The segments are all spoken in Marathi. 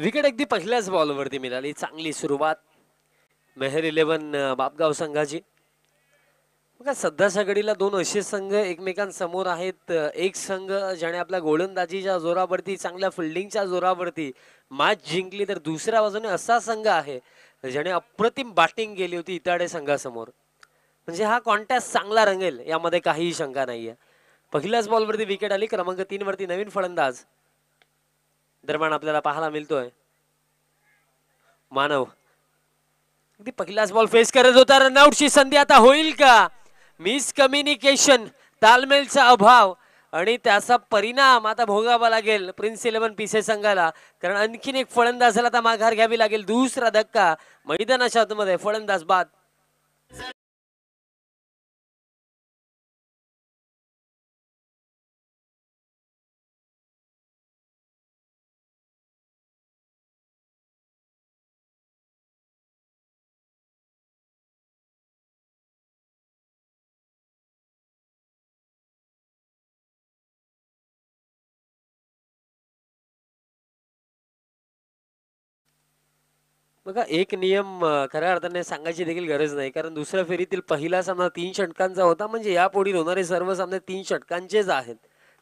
विकेट अगदी पहिल्याच बॉलवरती मिळाली चांगली सुरुवात मेहर इलेव्हन बापगाव संघाची बघा सध्याच्या घडीला दोन असे संघ एकमेकांसमोर आहेत एक संघ ज्याने आपल्या गोलंदाजीच्या जोरावरती चांगल्या फिल्डिंगच्या जोरावरती मॅच जिंकली तर दुसऱ्या बाजूने असा संघ आहे ज्याने अप्रतिम बॅटिंग केली होती इताडे संघासमोर म्हणजे हा कॉन्टॅस्ट चांगला रंगेल यामध्ये काहीही शंका नाही आहे पहिल्याच बॉलवरती विकेट आली क्रमांक तीनवरती नवीन फलंदाज दरम्यान आपल्याला पाहायला मिळतोय मानव अगदी पहिलाच बॉल फेस करत होता रन आउटची संधी आता होईल का मिस कम्युनिकेशन तालमेलचा अभाव आणि त्याचा परिणाम आता भोगावा लागेल प्रिन्स इलेव्हन पिसे संघाला कारण आणखीन एक फळंदाजाला आता माघार घ्यावी लागेल दुसरा धक्का मैदानाच्या आतमध्ये फळंदाज बाद बघा एक नियम खऱ्या अर्थाने सांगायची देखील गरज नाही कारण दुसऱ्या फेरीतील पहिला सामना तीन षटकांचा होता म्हणजे यापुढील होणारे सर्व सामने तीन षटकांचेच आहेत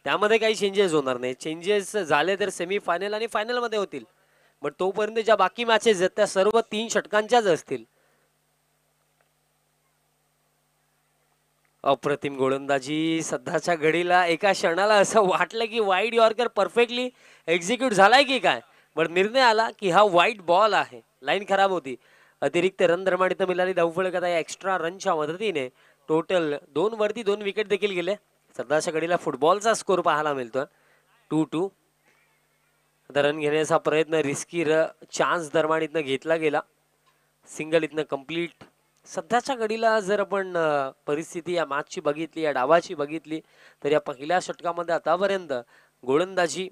त्यामध्ये काही चेंजेस होणार नाही चेंजेस झाले तर सेमी फायनल आणि फायनलमध्ये होतील बट तोपर्यंत ज्या बाकी मॅचेस आहेत त्या सर्व तीन षटकांच्याच असतील अप्रतिम गोलंदाजी सध्याच्या घडीला एका क्षणाला असं वाटलं की वाईड यॉर्कर परफेक्टली एक्झिक्यूट झालाय की काय पण निर्णय आला की हा वाईट बॉल आहे लाईन खराब होती अतिरिक्त रन दरम्यान इथं मिळाली धावफळक कदा या एक्स्ट्रा रनच्या मदतीने टोटल दोन वरती दोन विकेट देखील गेले सध्याच्या घडीला फुटबॉलचा स्कोर पाहायला मिळतो टू टू आता रन घेण्याचा प्रयत्न रिस्की र चान्स दरम्यान इथनं घेतला गेला सिंगल इथनं कम्प्लीट सध्याच्या घडीला जर आपण परिस्थिती या मॅचची बघितली या डावाची बघितली तर या पहिल्या षटकामध्ये आतापर्यंत गोलंदाजी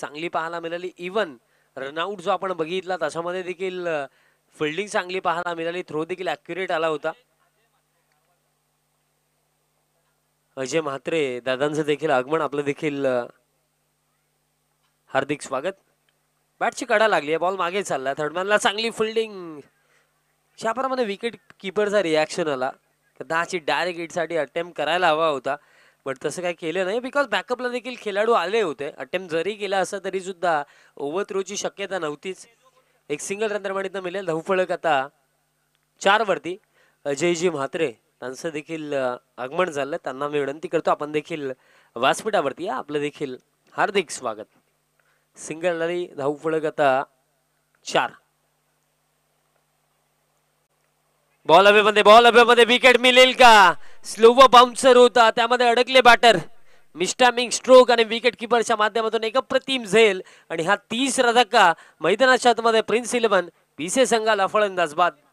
चांगली पाहायला मिळाली इवन रनआउट जो आपण बघितला त्याच्यामध्ये देखील फिल्डिंग चांगली पाहायला मिळाली थ्रो देखील अॅक्युरेट आला होता अजय म्हात्रे दादांचं देखील आगमन आपलं देखील हार्दिक स्वागत बॅटची कडा लागली आहे बॉल मागे चालला थर्डमॅनला चांगली फिल्डिंग ज्याप्रमाणे विकेट किपरचा रिॲक्शन आला कदाचित डायरेक्ट इटसाठी अटेम्प्ट करायला हवा होता पण तसं काय केलं नाही बिकॉज बॅकअपला देखील खेळाडू आले होते अटेम्प्ट जरी केला असं तरी सुद्धा ओव्हर थ्रोची शक्यता नव्हतीच एक सिंगल रन मिलेल मिळेल धावफळक आता अजय अजयजी म्हात्रे त्यांचं देखील आगमन झालं त्यांना मी विनंती करतो आपण देखील व्यासपीठावरती आपलं देखील हार्दिक स्वागत सिंगल आणि धावफळक आता चार बॉल अवे मध्ये बॉल अवे मध्ये विकेट मिळेल का स्लोव बाउन्सर होता त्यामध्ये अडकले बॅटर मिस्टामिंग स्ट्रोक आणि विकेट किपरच्या माध्यमातून प्रतिम झेल आणि हा तीस रधक्का मैदानाच्या आतमध्ये प्रिन्स इलेव्हन पीसे संघाला फळंदाजबाद बाद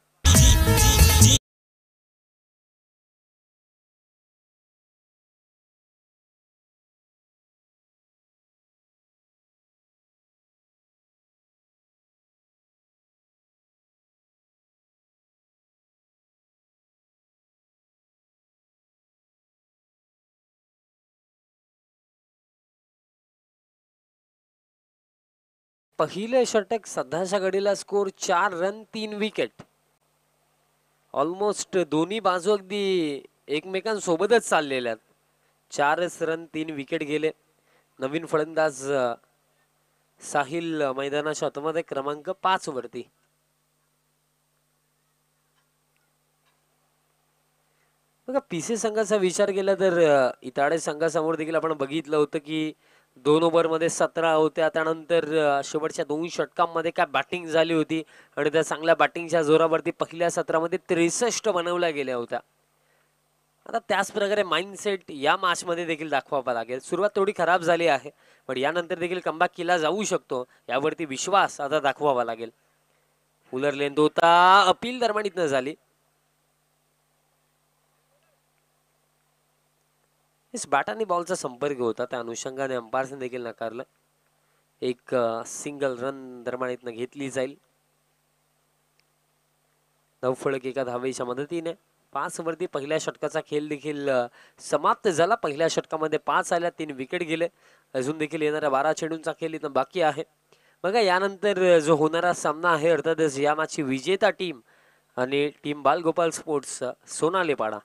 पहिले षटक सध्याच्या घडीला स्कोर चार रन तीन विकेट ऑलमोस्ट दोन्ही बाजू अगदी एकमेकांसोबतच चाललेल्या चारच रन तीन विकेट गेले नवीन फलंदाज साहिल मैदानाच्या आतमध्ये क्रमांक पाच वरती बघा पीसी संघाचा विचार केला तर इताडे संघासमोर देखील आपण बघितलं होतं की दोन ओव्हरमध्ये सतरा होत्या त्यानंतर शेवटच्या दोन षटकांमध्ये काय बॅटिंग झाली होती आणि त्या चांगल्या बॅटिंगच्या जोरावरती पहिल्या सत्रामध्ये त्रेसष्ट बनवल्या गेल्या होत्या आता त्याच प्रकारे माइंडसेट या मध्ये देखील दाखवावा लागेल सुरुवात थोडी खराब झाली आहे पण यानंतर देखील कमबॅक केला जाऊ शकतो यावरती विश्वास आता दाखवावा लागेल फुलर लेंद होता अपील दरम्यान इथनं झाली इस आणि बॉलचा संपर्क होता त्या अनुषंगाने अंपायर्सने देखील नाकारलं एक सिंगल रन दरम्यान इथनं घेतली जाईल फळक एका धावेच्या मदतीने पाच वरती पहिल्या षटकाचा खेळ देखील समाप्त झाला पहिल्या षटकामध्ये पाच आल्या तीन विकेट गेले अजून देखील येणाऱ्या बारा चेंडूंचा खेळ इथं बाकी आहे बघा यानंतर जो होणारा सामना आहे अर्थातच या मॅचची विजेता टीम आणि टीम बालगोपाल स्पोर्ट्स सोनाले पाडा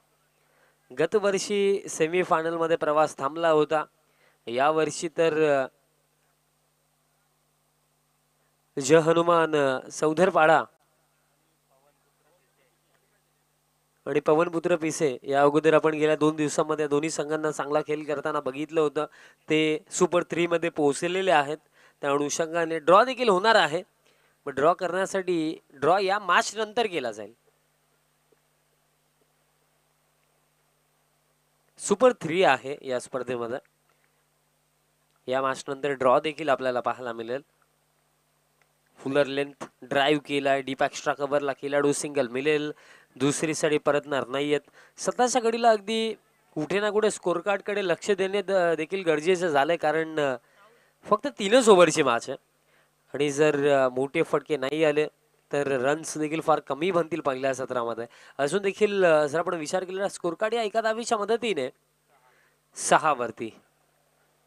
गतवर्षी सेमीफायनलमध्ये प्रवास थांबला होता यावर्षी तर ज हनुमान सौधरपाडा आणि पवनपुत्र पिसे या अगोदर आपण गेल्या दोन दिवसांमध्ये दोन्ही संघांना चांगला खेळ करताना बघितलं होतं ते सुपर मध्ये पोहोचलेले आहेत त्या अनुषंगाने ड्रॉ देखील होणार आहे मग ड्रॉ करण्यासाठी ड्रॉ या मार्च नंतर केला जाईल सुपर थ्री आहे या स्पर्धेमध्ये या नंतर ड्रॉ देखील आपल्याला पाहायला मिळेल फुलर लेंथ ड्राईव्ह केला डीप एक्स्ट्रा कव्हरला केला सिंगल मिळेल दुसरी साडी परतणार नाही आहेत सताशा घडीला अगदी कुठे ना कुठे स्कोर कडे लक्ष देणे देखील गरजेचं झालं आहे कारण फक्त तीनच ओव्हरची मॅच आहे आणि जर मोठे फटके नाही आले तर रन्स देखील फार कमी बनतील पहिल्या सत्रामध्ये अजून देखील जर आपण विचार केलेला स्कोर या एका दावीच्या मदतीने वरती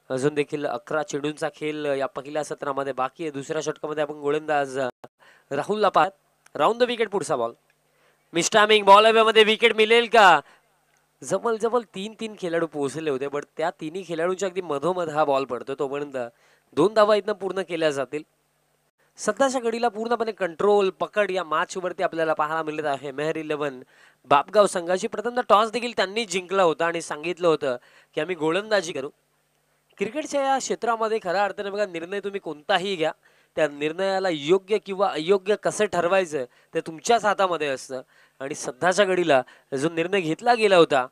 अजून देखील अकरा चेडूंचा खेळ या पहिल्या सत्रामध्ये बाकी आहे दुसऱ्या षटकामध्ये आपण गोलंदाज राहुलला पाहत राऊंड द विकेट पुढचा बॉल मिस्टामिंग बॉल मध्ये विकेट मिळेल का जवळ जवळ तीन तीन खेळाडू पोहोचले होते बट त्या तिन्ही खेळाडूंच्या अगदी मधोमध हा बॉल पडतो तोपर्यंत दोन धावा इथनं पूर्ण केल्या जातील सध्याच्या घडीला पूर्णपणे कंट्रोल पकड या मॅचवरती आपल्याला पाहायला मिळत आहे मेहर इलेव्हन बापगाव संघाची प्रथम टॉस देखील त्यांनी जिंकला होता आणि सांगितलं होतं की आम्ही गोलंदाजी करू क्रिकेटच्या या क्षेत्रामध्ये खऱ्या अर्थाने बघा निर्णय तुम्ही कोणताही घ्या त्या निर्णयाला योग्य किंवा अयोग्य कसं ठरवायचं ते तुमच्याच हातामध्ये असतं आणि सध्याच्या घडीला जो निर्णय घेतला गेला होता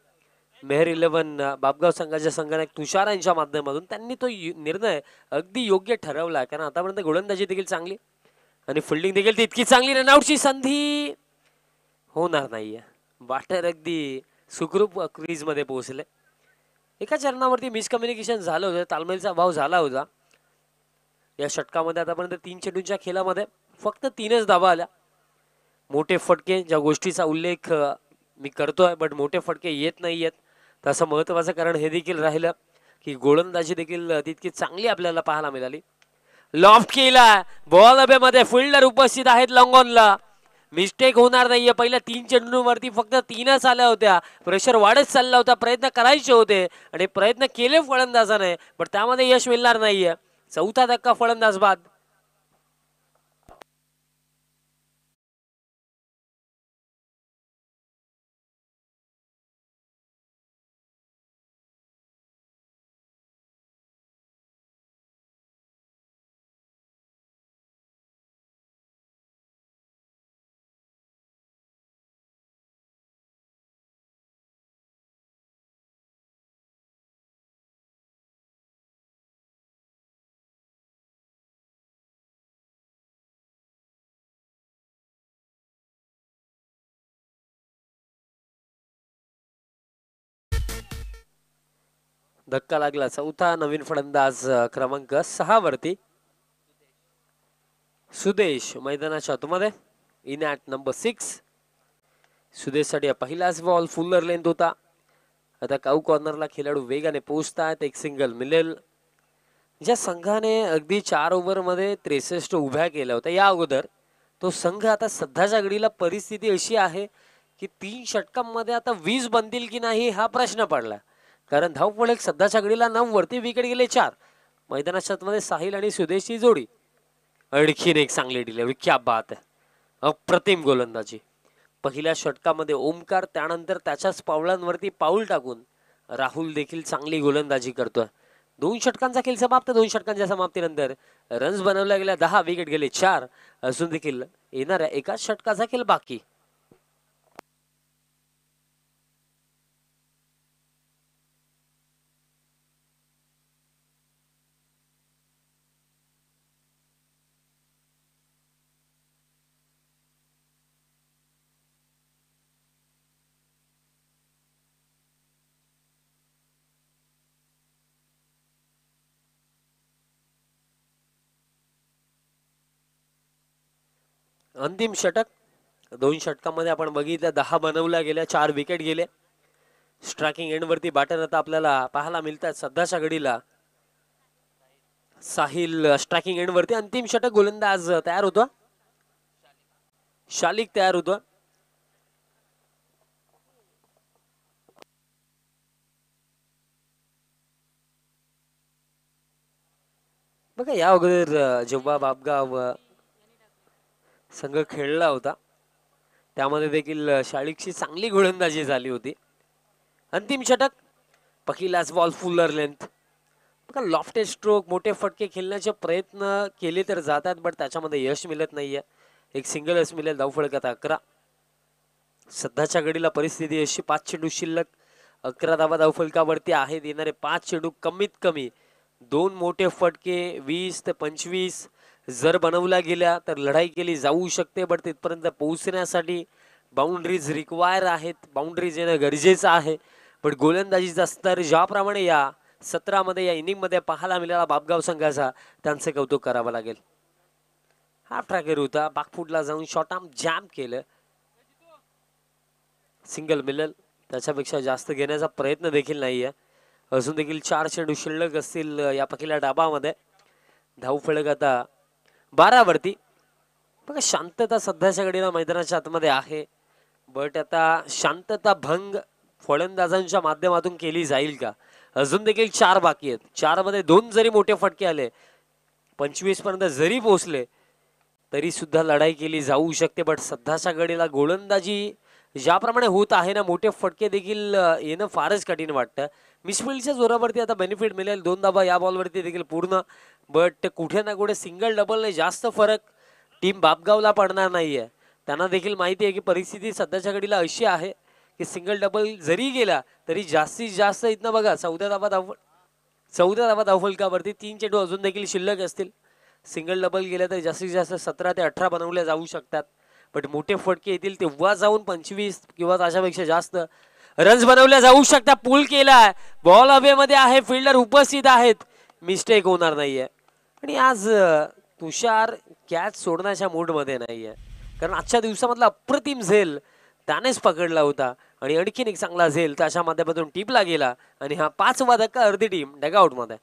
मेहर इलेव्हन बाबगाव संघाच्या संगणक तुषार यांच्या माध्यमातून त्यांनी तो निर्णय अगदी योग्य ठरवला कारण आतापर्यंत गोलंदाजी देखील चांगली आणि फिल्डिंग देखील इतकी चांगली रनआउटची संधी होणार नाहीये वाटर अगदी सुखरूप क्रीजमध्ये पोहोचले एका चरणावरती मिसकम्युनिकेशन झालं होतं तालमेलचा अभाव झाला होता या षटकामध्ये आतापर्यंत तीन चेंडूंच्या खेळामध्ये फक्त तीनच दाबा आल्या मोठे फटके ज्या गोष्टीचा उल्लेख मी करतोय बट मोठे फटके येत नाही आहेत तसं महत्वाचं कारण हे देखील राहिलं की गोलंदाजी देखील तितकी चांगली आपल्याला पाहायला मिळाली लॉफ्ट केला बॉल अबेमध्ये फिल्डर उपस्थित आहेत लॉंगॉनला मिस्टेक होणार नाहीये पहिल्या तीन चेंडूंवरती फक्त तीनच आल्या होत्या प्रेशर वाढत चालला होता प्रयत्न करायचे होते आणि प्रयत्न केले फळंदाजाने पण त्यामध्ये यश मिळणार नाहीये चौथा धक्का फलंदाज बाद धक्का लागला चौथा नवीन फलंदाज क्रमांक सहा वरती सुदेश मैदानाच्या आतमध्ये इन ॲट नंबर सिक्स सुदेशसाठी साठी पहिलाच बॉल फुल्लर लेंथ होता आता काऊ कॉर्नरला खेळाडू वेगाने पोहोचतात एक सिंगल मिळेल ज्या संघाने अगदी चार मध्ये त्रेसष्ट उभ्या केल्या होत्या या अगोदर तो संघ आता सध्याच्या घडीला परिस्थिती अशी आहे की तीन षटकांमध्ये आता वीज बनतील की नाही हा प्रश्न पडला कारण धावपळ एक सध्याच्या घडीला नऊ वरती विकेट गेले चार मैदानाच्या मध्ये साहिल आणि सुदेशची जोडी आणखीन एक चांगली डिलेवरी क्या बात अप्रतिम गोलंदाजी पहिल्या षटकामध्ये ओमकार त्यानंतर त्याच्याच पावलांवरती पाऊल टाकून राहुल देखील चांगली गोलंदाजी करतोय दोन षटकांचा खेळ समाप्त दोन षटकांच्या समाप्तीनंतर रन्स बनवल्या गेल्या दहा विकेट गेले चार असून देखील येणाऱ्या एकाच षटकाचा खेळ बाकी अंतिम षटक दोन षटकामध्ये आपण बघितलं दहा बनवल्या गेल्या चार विकेट गेले स्ट्रायकिंग वरती बॅटर आता आपल्याला पाहायला मिळतात सध्याच्या घडीला साहिल स्ट्रायकिंग वरती अंतिम षटक गोलंदाज तयार होतो शालिक तयार होतो बघा या अगोदर जेव्हा बाबगाव संघ खेळला होता त्यामध्ये देखील शाळेची चांगली गोलंदाजी झाली होती अंतिम षटक पकिलाच बॉल फुलर लेंथ बघा लॉफ्टेड स्ट्रोक मोठे फटके खेळण्याचे प्रयत्न केले तर जातात बट त्याच्यामध्ये यश मिळत नाहीये एक सिंगल यश मिळेल धाव अकरा सध्याच्या घडीला परिस्थिती अशी पाच चेंडू शिल्लक अकरा धावा धावफलकावरती आहेत येणारे पाच चेंडू कमीत कमी दोन मोठे फटके वीस ते पंचवीस जर बनवल्या गेल्या तर लढाई केली जाऊ शकते बट तिथपर्यंत पोहोचण्यासाठी बाउंड्रीज रिक्वायर आहेत बाउंड्रीज येणं गरजेचं आहे पण गोलंदाजीचा स्तर ज्याप्रमाणे या सत्रामध्ये या इनिंगमध्ये पाहायला मिळाला बापगाव संघाचा त्यांचं कौतुक करावं लागेल हा ट्रॅकर होता बागफूटला जाऊन शॉर्ट आम जॅम केलं सिंगल मिलल त्याच्यापेक्षा जास्त घेण्याचा प्रयत्न देखील नाही आहे अजून देखील चार चेंडू शिल्लक असतील या पकिल्या डाबामध्ये फळक आता बारावरती बघा शांतता सध्याच्या घडीला मैदानाच्या आतमध्ये आहे बट आता शांतता भंग फलंदाजांच्या माध्यमातून केली जाईल का अजून देखील चार बाकी आहेत चार मध्ये दोन जरी मोठे फटके आले पंचवीस पर्यंत जरी पोहोचले तरी सुद्धा लढाई केली जाऊ शकते बट सध्याच्या घडीला गोलंदाजी ज्याप्रमाणे होत आहे ना मोठे फटके देखील येणं फारच कठीण वाटतं मिसफिल्डच्या जोरावरती आता बेनिफिट मिळेल दोन दाबा या बॉलवरती देखील पूर्ण बट कुठे ना कुठे सिंगल डबलने जास्त फरक टीम बापगावला पडणार नाही आहे त्यांना देखील माहिती आहे की परिस्थिती सध्याच्या घडीला अशी आहे की सिंगल डबल जरी गेला तरी जास्तीत जास्त इथनं बघा चौदा दाबा धाव चौदा दाबा धावफलकावरती तीन चेंडू अजून देखील शिल्लक असतील सिंगल डबल गेल्या तरी जास्तीत जास्त सतरा ते अठरा बनवल्या जाऊ शकतात बट मोठे फटके येतील तेव्हा जाऊन पंचवीस किंवा त्याच्यापेक्षा जास्त रन्स बनवल्या जाऊ शकता पूल केलाय बॉल मध्ये आहे फिल्डर उपस्थित आहेत मिस्टेक होणार नाहीये आणि आज तुषार कॅच सोडण्याच्या मध्ये नाहीये कारण आजच्या दिवसामधला अप्रतिम झेल त्यानेच पकडला होता आणि आणखीन एक चांगला झेल त्याच्या माध्यमातून टिपला गेला आणि हा पाचवा धक्का अर्धी टीम डगआउटमध्ये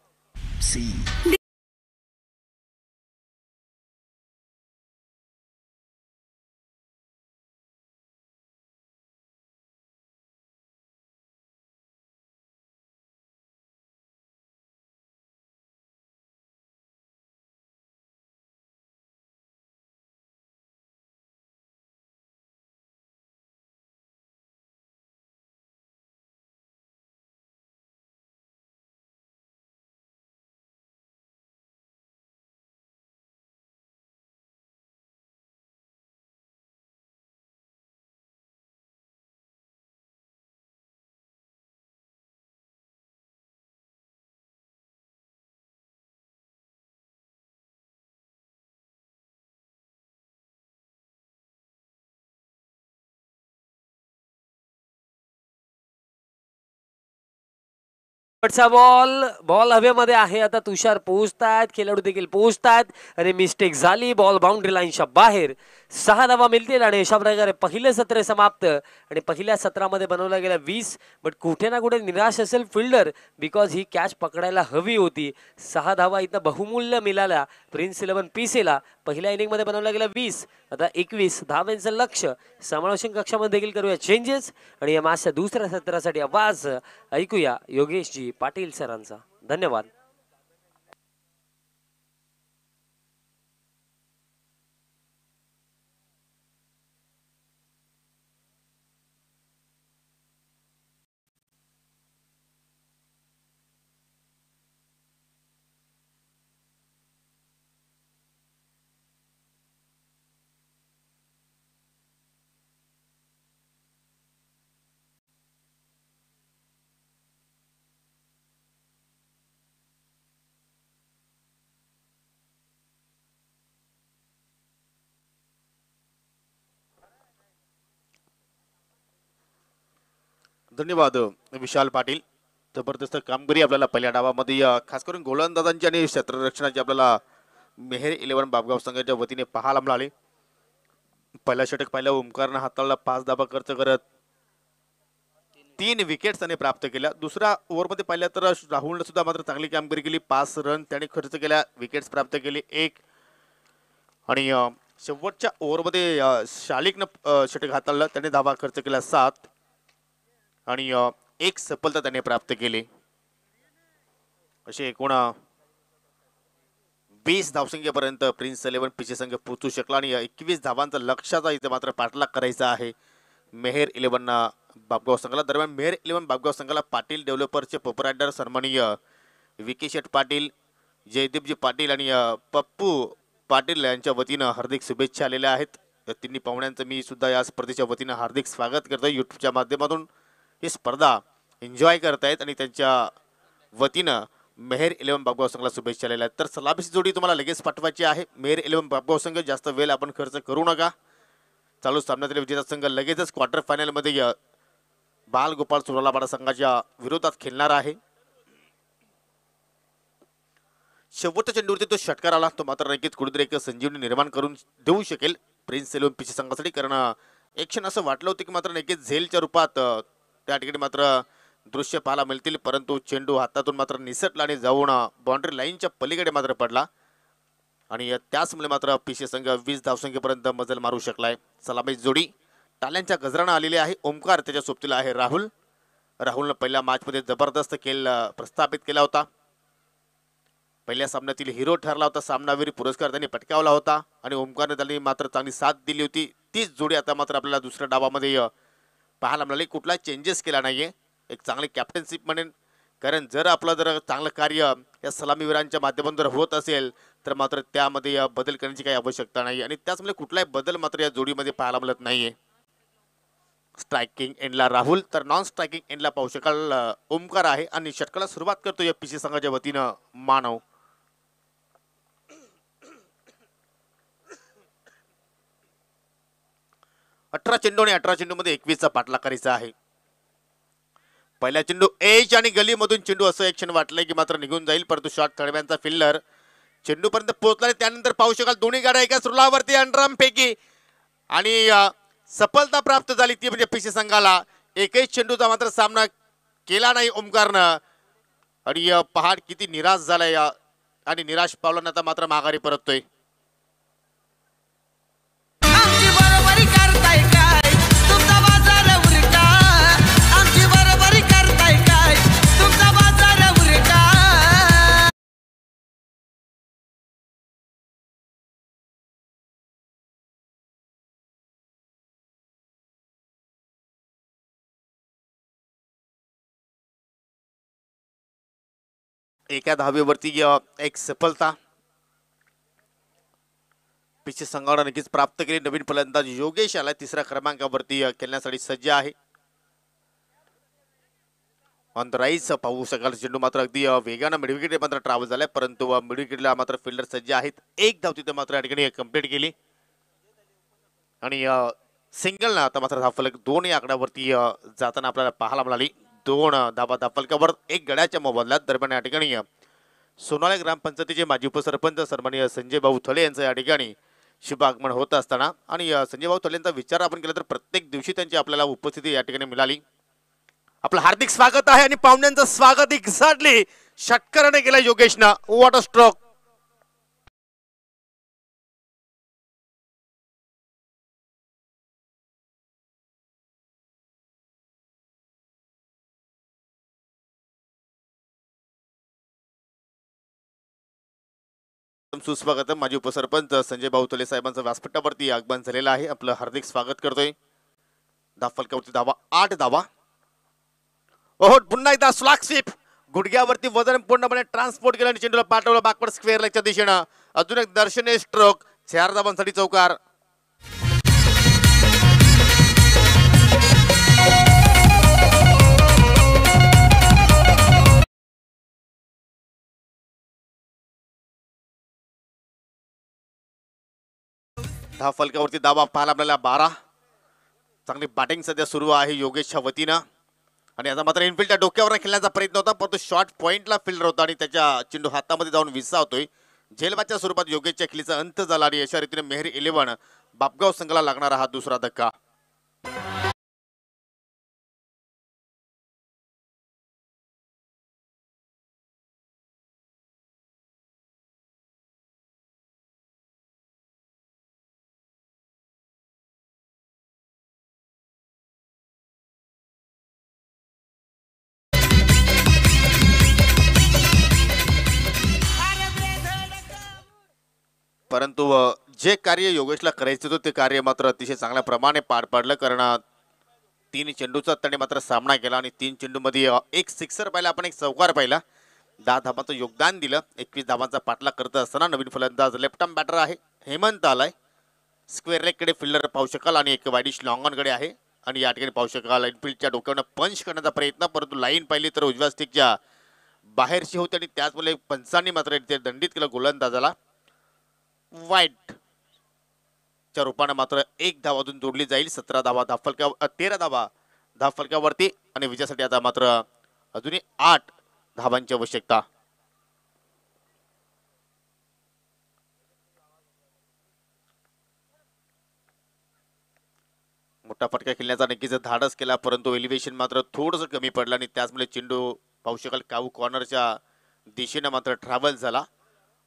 शेवटचा बॉल बॉल हवेमध्ये आहे आता तुषार पोहोचतायत खेळाडू देखील पोहोचतायत आणि मिस्टेक झाली बॉल बाउंड्री लाईनच्या बाहेर सहा धावा मिळतील आणि अशा प्रकारे पहिलं सत्र समाप्त आणि पहिल्या सत्रामध्ये बनवला गेला वीस बट कुठे ना कुठे निराश असेल फिल्डर बिकॉज ही कॅच पकडायला हवी होती सहा धावा इथं बहुमूल्य मिळाला प्रिन्स इलेव्हन सीला पहिल्या इनिंगमध्ये बनवला गेला वीस आता एकवीस धाव्यांचं लक्ष समावेशन कक्षामध्ये देखील करूया चेंजेस आणि या मासच्या दुसऱ्या सत्रासाठी आवाज ऐकूया योगेशजी पाटील सरांचा धन्यवाद धन्यवाद विशाल पाटील जबरदस्त कामगिरी आपल्याला पहिल्या डावामध्ये खास करून गोलंदाजांची आणि क्षेत्ररक्षणाची आपल्याला मेहेर इलेव्हन बाबगाव संघाच्या वतीने पाहायला मिळाले पहिला षटक पहिल्या ओमकारनं हाताळला पाच धाबा खर्च करत तीन विकेट्स त्याने प्राप्त केल्या दुसऱ्या ओव्हरमध्ये पाहिल्या तर राहुलनं सुद्धा मात्र चांगली कामगिरी केली पाच रन त्याने खर्च केल्या विकेट्स प्राप्त केले एक आणि शेवटच्या ओव्हरमध्ये शालिकनं षटक हाताळलं त्याने धावा खर्च केला सात आणि एक सफलता त्याने प्राप्त केली असे एकूण वीस धावसंख्येपर्यंत प्रिन्स इलेव्हन पिचे संघ पोचू शकला आणि एकवीस धावांचा लक्षाचा इथे मात्र पाठलाग करायचा आहे मेहेर इलेव्हन बापगाव संघाला दरम्यान मेहेर इलेव्हन बापगाव संघाला पाटील डेव्हलपरचे पोपरायडर सन्मानीय विकी शेठ पाटील जयदीपजी पाटील आणि पप्पू पाटील यांच्या वतीनं हार्दिक शुभेच्छा आलेल्या आहेत तिन्ही पाहुण्यांचं मी सुद्धा या स्पर्धेच्या वतीनं हार्दिक स्वागत करतो युट्यूबच्या माध्यमातून ही स्पर्धा एन्जॉय करतायत आणि त्यांच्या वतीनं मेहर इलेव्हन बाबगाव संघाला शुभेच्छा आलेल्या आहेत तर सलाबीची जोडी तुम्हाला लगेच पाठवायची आहे मेहर इलेव्हन बाबगाव संघ जास्त वेळ आपण खर्च करू नका चालू सामन्यातील विजेता संघ लगेचच क्वार्टर फायनलमध्ये बालगोपाल सुरालापाडा संघाच्या विरोधात खेळणार आहे शेवटच्या चेंडूवरती तो षटकार आला तो मात्र नक्कीच कुठेतरी एक संजीवनी निर्माण करून देऊ शकेल प्रिन्स सेलोन पिछे संघासाठी कारण एक क्षण असं वाटलं होतं की मात्र नक्कीच झेलच्या रूपात त्या ठिकाणी मात्र दृश्य पाहायला मिळतील परंतु चेंडू हातातून मात्र निसटला आणि जाऊन बाउंड्री लाईनच्या पलीकडे मात्र पडला आणि त्याचमुळे मात्र पिशे संघ वीस धावसंख्येपर्यंत मजल मारू शकलाय सलामी जोडी टाल्यांच्या गजरानं आलेली आहे ओमकार त्याच्या सोबतीला आहे राहुल राहुलनं पहिल्या मॅचमध्ये जबरदस्त खेळ प्रस्थापित केला होता पहिल्या सामन्यातील हिरो ठरला होता सामनावीर पुरस्कार त्यांनी पटकावला होता आणि ओमकारने त्यांनी मात्र चांगली साथ दिली होती तीच जोडी आता मात्र आपल्याला दुसऱ्या डावामध्ये पाहायला मिळाली कुठला चेंजेस केला नाही आहे एक चांगली कॅप्टनशिप म्हणेन कारण जर आपलं जर चांगलं कार्य या सलामीवीरांच्या माध्यमातून जर होत असेल तर मात्र त्यामध्ये बदल करण्याची काही आवश्यकता नाही आणि त्याचमुळे म्हणजे कुठलाही बदल मात्र या जोडीमध्ये पाहायला मिळत नाही स्ट्रायकिंग एंडला राहुल तर नॉन स्ट्रायकिंग एंडला पाहू शकाल ओमकार आहे आणि षटकाला सुरुवात करतो या पी सी संघाच्या वतीनं मानव अठरा चेंडू आणि अठरा चेंडूमध्ये एकवीसचा पाठला करायचा आहे पहिला चेंडू एच आणि गलीमधून चेंडू असं एक क्षण वाटलंय की मात्र निघून जाईल परंतु शॉट फिल्लर फिल्डर चेंडूपर्यंत पोहोचला त्यानंतर पाहू शकाल दोन्ही गाड्या एकाच रुलावरती अंडराम फेकी आणि सफलता प्राप्त झाली ती म्हणजे पिशी संघाला एकही चेंडूचा मात्र सामना केला नाही ओमकारनं आणि पहाड किती निराश झालाय आणि निराश पावलांना आता मात्र माघारी परततोय एका धावेवरती एक सफलता पिछे संघानं नक्कीच प्राप्त केली नवीन फलंदाज योगेश आला तिसऱ्या क्रमांकावरती खेळण्यासाठी सज्ज आहे ऑन द राईस पाहू शकाल चेंडू मात्र अगदी वेगानं मिडविकेट मात्र ट्रॅव्हल झालाय परंतु मिडविकेटला मात्र फिल्डर सज्ज आहेत एक धाव तिथे मात्र या ठिकाणी कंप्लीट केली आणि सिंगलनं आता मात्र फलक दोन आकड्यावरती जाताना आपल्याला पाहायला मिळाली दोन धाबा दाफलकावर एक गड्याच्या मोबदल्यात दरम्यान या ठिकाणी सोनाळे ग्रामपंचायतीचे माजी उपसरपंच सन्माननीय संजय भाऊ थोले यांचं या ठिकाणी आगमन होत असताना आणि संजय भाऊ थोले यांचा विचार आपण केला तर प्रत्येक दिवशी त्यांची आपल्याला उपस्थिती या ठिकाणी मिळाली आपलं हार्दिक स्वागत आहे आणि पाहुण्यांचं स्वागत एक्झॅक्टली षटकराने केला योगेशनं वॉटर स्ट्रोक सुस्वागत सुस्वागतम माजी उपसरपंच संजय बाहुतले साहेबांचं व्यासपीठावरती आगमन झालेलं आहे आपलं हार्दिक स्वागत करतोय दहा फलकावरती धावा आठ धावा ओहो पुन्हा एकदा स्लॅगशिप गुडघ्यावरती वजन पूर्णपणे ट्रान्सपोर्ट केलं आणि चेंडूला पाठवलं स्क्वेअर स्क्वेअरलाच्या दिशेनं अजून एक दर्शनीय स्ट्रोक चार धावांसाठी चौकार दहा फलकावरती दाबा पाहायला आपल्याला बारा चांगली बॅटिंग सध्या सुरू आहे योगेशच्या वतीनं आणि आता मात्र इनफिल्डच्या डोक्यावर खेळण्याचा प्रयत्न होता परंतु शॉर्ट पॉईंटला फिल्डर होता आणि त्याच्या चेंडू हातामध्ये जाऊन विसावतोय झेलबाच्या स्वरूपात योगेशच्या खेळीचा अंत झाला आणि अशा रीतीने मेहर इलेव्हन बापगाव संघाला लागणारा हा दुसरा धक्का परंतु जे कार्य योगेशला करायचं होतं ते कार्य मात्र अतिशय चांगल्या प्रमाणे पार पाडलं कारण तीन चेंडूचा त्याने मात्र सामना केला आणि तीन चेंडूमध्ये एक सिक्सर पाहिला आपण एक चौकार पाहिला दहा धाबांचं योगदान दिलं एकवीस धाबांचा पाठला करत असताना नवीन फलंदाज लेफ्ट आर्म बॅटर आहे हेमंत आलाय स्क्वेअर लेगकडे फिल्डर पाहू शकाल आणि एक वाईडिश लॉंगॉनकडे आहे आणि या ठिकाणी पाहू शकाल इनफिल्डच्या डोक्यावर पंच करण्याचा प्रयत्न परंतु लाईन पाहिली तर उजव्या स्टिकच्या बाहेरची होती आणि त्याचमुळे पंचांनी मात्र दंडित केलं गोलंदाजाला वाईट च्या रूपाने मात्र एक अजून जोडली जाईल सतरा धावा दहा तेरा धावा धाफलक्यावरती आणि विजयासाठी आता मात्र अजूनही आठ धावांची आवश्यकता मोठा फटका खेळण्याचा नक्कीच धाडस केला परंतु एलिव्हेशन मात्र थोडस कमी पडलं आणि त्याचमुळे चेंडू पाहू शकाल काऊ कॉर्नरच्या दिशेनं मात्र ट्रॅव्हल झाला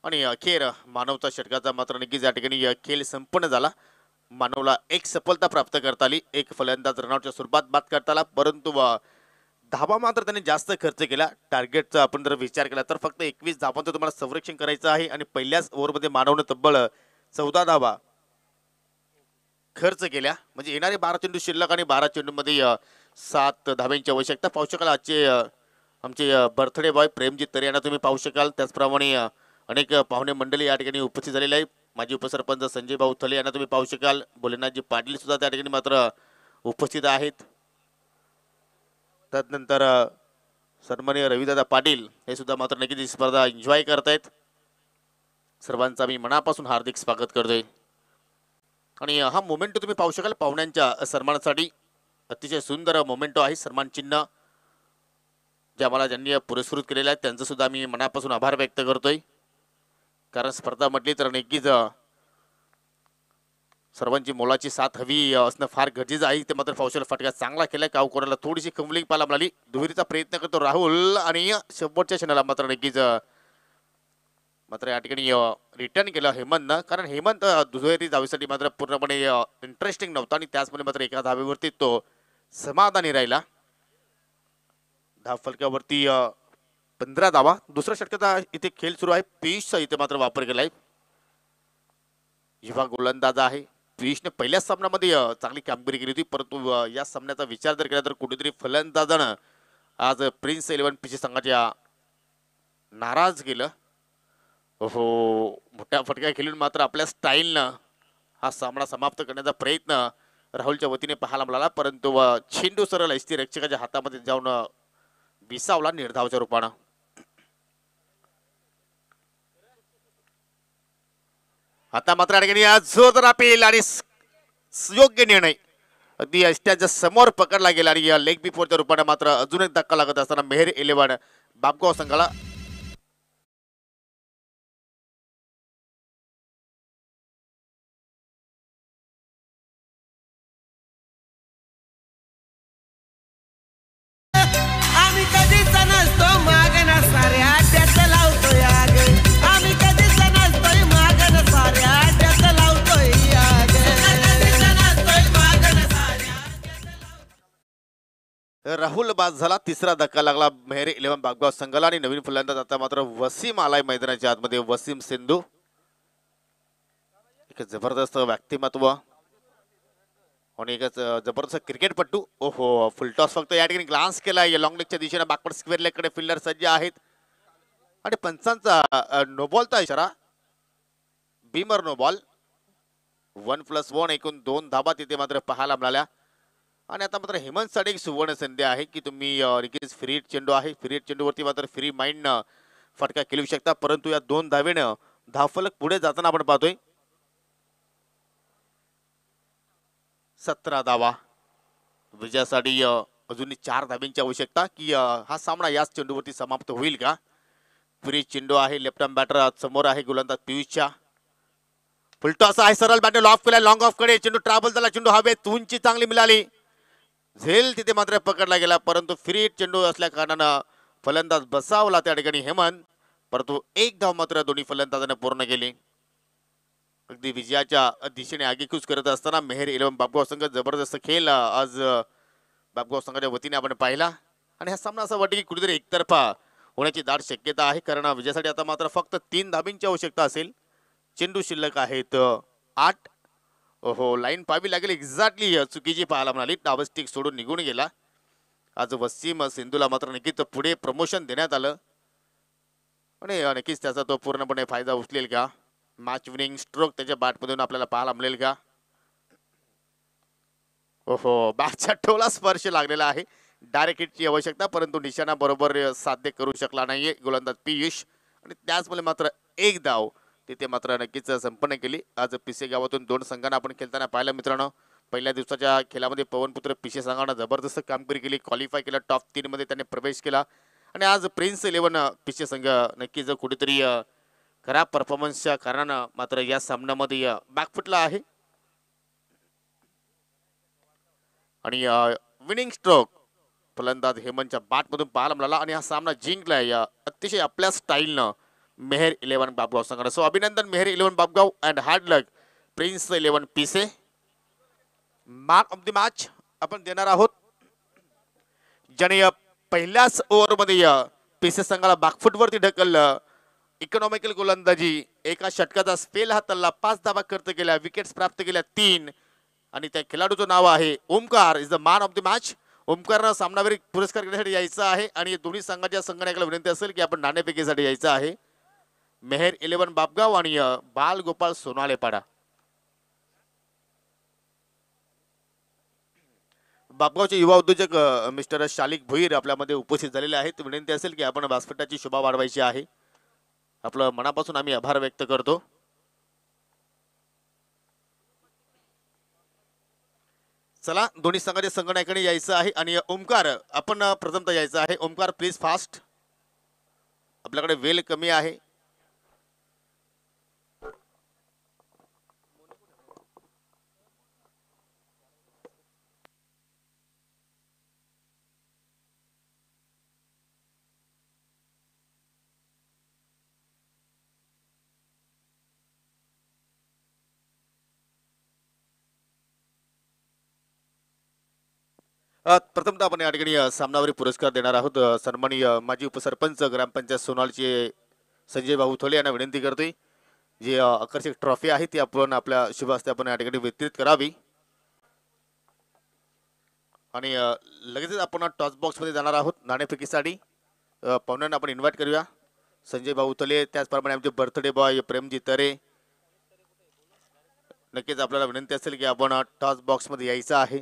आणि अखेर मानवचा षटकाचा मात्र नक्कीच या ठिकाणी खेळ संपन्न झाला मानवला एक सफलता प्राप्त करता आली एक फलंदाज रनआउटच्या स्वरूपात बाद करता आला परंतु धाबा मात्र त्यांनी जास्त खर्च केला टार्गेटचा आपण जर विचार केला तर फक्त एकवीस धाबांचं तुम्हाला संरक्षण करायचं आहे आणि पहिल्याच ओव्हरमध्ये मानवनं तब्बल चौदा धाबा खर्च केल्या म्हणजे येणारे बारा चेंडू शिल्लक आणि बारा चेंडूमध्ये सात धाब्यांची आवश्यकता पाहू शकाल आजचे आमचे बर्थडे बॉय प्रेमजीत तर यांना तुम्ही पाहू शकाल त्याचप्रमाणे अनेक पाहुणे मंडळी या ठिकाणी उपस्थित झालेले आहे माजी उपसरपंच संजय भाऊ थले यांना तुम्ही पाहू शकाल भोलेनाथजी पाटील सुद्धा त्या ठिकाणी मात्र उपस्थित आहेत त्यानंतर सन्मान्य रविदादा पाटील हे सुद्धा मात्र नक्कीच स्पर्धा एन्जॉय करतायत सर्वांचं मी मनापासून हार्दिक स्वागत करतोय आणि हा मोमेंट तुम्ही पाहू शकाल पाहुण्यांच्या सन्मानासाठी अतिशय सुंदर मोमेंटो आहे सन्मान चिन्ह ज्या मला ज्यांनी पुरस्कृत केलेलं आहे त्यांचं सुद्धा मी मनापासून आभार व्यक्त करतोय कारण स्पर्धा म्हटली तर नक्कीच सर्वांची मोलाची साथ हवी असणं फार गरजेचं आहे ते मात्र फौशल फटका चांगला केलाय कोणाला थोडीशी कमलिंग पाला मिळाली दुहेरीचा प्रयत्न करतो राहुल आणि शेवटच्या क्षणाला मात्र नक्कीच मात्र या ठिकाणी रिटर्न केलं हेमंतनं कारण हेमंत दुहेरी जावीसाठी मात्र पूर्णपणे इंटरेस्टिंग नव्हता आणि त्याचमुळे मात्र एका धावेवरती तो समाधानी राहिला फलक्यावरती पंधरा धावा दुसऱ्या षटकाचा इथे खेळ सुरू आहे पियुषचा इथे मात्र वापर केला आहे युवा गोलंदाज आहे पियुषने पहिल्याच सामन्यामध्ये चांगली कामगिरी केली होती परंतु या सामन्याचा विचार जर केला तर कुठेतरी फलंदाजानं आज प्रिन्स इलेव्हन पीसी संघाच्या नाराज केलं हो मोठ्या फटक्या खेळून मात्र आपल्या स्टाईलनं हा सामना समाप्त करण्याचा प्रयत्न राहुलच्या वतीने पाहायला मिळाला परंतु छेंडू सरळ ऐस्ती रक्षकाच्या हातामध्ये जाऊन विसावला निर्धावच्या रूपानं आता मात्र ठिकाणी जोरदार अपील आणि योग्य निर्णय अगदी अष्ट्याच्या समोर पकडला गेला आणि या लेग बिफोरच्या रूपाने मात्र अजून एक धक्का लागत असताना मेहेर इलेव्हन बाबगाव संघाला राहुल बाद झाला तिसरा धक्का लागला मेहरे इलेव्हन बागगाव संघाला आणि नवीन फलंदाज आता मात्र वसीम आलाय मैदानाच्या आतमध्ये वसीम सिंधू एक जबरदस्त व्यक्तिमत्व आणि एक जबरदस्त क्रिकेटपट्टू ओहो फुलटॉस फक्त या ठिकाणी ग्लान्स केला या लॉंग लेगच्या दिशेने बागपट स्क्वेअर लेगकडे फिल्डर सज्ज आहेत आणि पंचांचा नोबॉलचा इशारा beamer no ball one plus one एकूण दोन धाबा तिथे मात्र पाहायला मिळाल्या आणि आता मात्र हेमंत साडे एक सुवर्ण संधी आहे की तुम्ही रिकीज फ्री चेंडू आहे फ्री चेंडूवरती मात्र फ्री माइंडनं फटका खेळू शकता परंतु या दोन धावेनं धाफलक पुढे जाताना आपण पाहतोय सतरा धावा विजयासाठी अजूनही चार धाबींची आवश्यकता की हा सामना याच चेंडूवरती समाप्त होईल का फ्री चेंडू आहे लेफ्ट बॅटर समोर आहे गोलंदाज पियुषच्या फुलटो असा आहे सरळ बॅटर ऑफ केला लॉंग ऑफ कडे चेंडू ट्रॅव्हल झाला चेंडू हवे तुंची चांगली मिळाली झेल तिथे मात्र पकडला गेला परंतु फ्री चेंडू असल्या कारणानं फलंदाज बसावला त्या ठिकाणी हेमंत परंतु एक धाव मात्र दोन्ही फलंदाजाने पूर्ण केली अगदी विजयाच्या दिशेने आगेकूच करत असताना मेहर इलेव्हन बापगाव संघ जबरदस्त खेळ आज बापगाव संघाच्या वतीने आपण पाहिला आणि हा सामना असा वाटतं की कुठेतरी एकतर्फा होण्याची दाट शक्यता आहे कारण विजयासाठी आता मात्र फक्त तीन धाबींची आवश्यकता असेल चेंडू शिल्लक आहेत आठ हो लाईन पाहावी लागेल एक्झॅक्टली चुकीची पाहायला म्हणाली डावस्टिक सोडून निघून गेला आज वसीम सिंधूला मात्र नक्कीच पुढे प्रमोशन देण्यात आलं आणि नक्कीच त्याचा तो पूर्णपणे फायदा उचलेल का मॅच विनिंग स्ट्रोक त्याच्या बाटमधून आपल्याला पाहायला मिळेल का ओहो बॅटचा टोला स्पर्श लागलेला आहे डायरेक्ट हिटची आवश्यकता परंतु निशाणा बरोबर साध्य करू शकला नाहीये गोलंदाज पियुष आणि त्याचमुळे मात्र एक धाव तिथे मात्र नक्कीच संपन्न केली आज पिसे गावातून दोन संघांना आपण खेळताना पाहिलं मित्रांनो पहिल्या दिवसाच्या खेळामध्ये पवनपुत्र पिसे संघानं जबरदस्त कामगिरी केली क्वालिफाय केला टॉप मध्ये त्याने प्रवेश केला आणि आज प्रिन्स इलेव्हन पिसे संघ नक्कीच कुठेतरी खराब परफॉर्मन्सच्या कारणानं मात्र या सामन्यामध्ये बॅकफुटला आहे आणि विनिंग स्ट्रोक फलंदाज हेमंतच्या बाटमधून पाहायला मिळाला आणि हा सामना जिंकलाय अतिशय आपल्या स्टाईलनं मेहर इलेव्हन बाबगाव संघाला सो अभिनंदन Mehar Eleven Babgaon and hard luck Prince Eleven पीसे मॅन ऑफ द मॅच आपण देणार आहोत ज्याने या पहिल्याच ओव्हरमध्ये पीसे संघाला बागफुटवरती ढकललं इकॉनॉमिकल गोलंदाजी एका षटकाचा स्पेल हाताला पाच धाबा करत गेला विकेट्स प्राप्त केल्या तीन आणि त्या खेळाडूचं नाव आहे Omkar is the man of the match ओमकारनं सामनावीर पुरस्कार घेण्यासाठी यायचं आहे आणि दोन्ही संघाच्या संघनायकाला विनंती असेल की आपण नाणेफेकीसाठी यायचं आहे मेहेर इलेवन बापगाव आणि बाल गोपाळ सोनालेपाडा बापगावचे युवा उद्योजक मिस्टर शालिक भुईर आपल्यामध्ये उपस्थित झालेले आहेत विनंती असेल की आपण व्यासपीठाची शोभा वाढवायची आहे आपलं मनापासून आम्ही आभार व्यक्त करतो चला दोन्ही संघाच्या संगणकाने यायचं आहे आणि ओमकार आपण प्रथमतः यायचं आहे ओमकार प्लीज फास्ट आपल्याकडे वेल कमी आहे प्रथमतः आपण या ठिकाणी सामनावरी पुरस्कार देणार आहोत सन्माननीय माजी उपसरपंच ग्रामपंचायत सोनालचे संजय भाऊ थोले यांना विनंती करतोय जी आकर्षक ट्रॉफी आहे ती आपण आपल्या शुभ हस्ते आपण या ठिकाणी वितरित करावी आणि लगेच आपण टॉस बॉक्समध्ये जाणार आहोत नाणेफेकीसाठी पाहुण्यांना आपण इन्व्हाइट करूया संजय भाऊ थोले त्याचप्रमाणे आमचे बर्थडे बॉय प्रेमजी तरे नक्कीच आपल्याला विनंती असेल की आपण टॉस बॉक्समध्ये यायचं आहे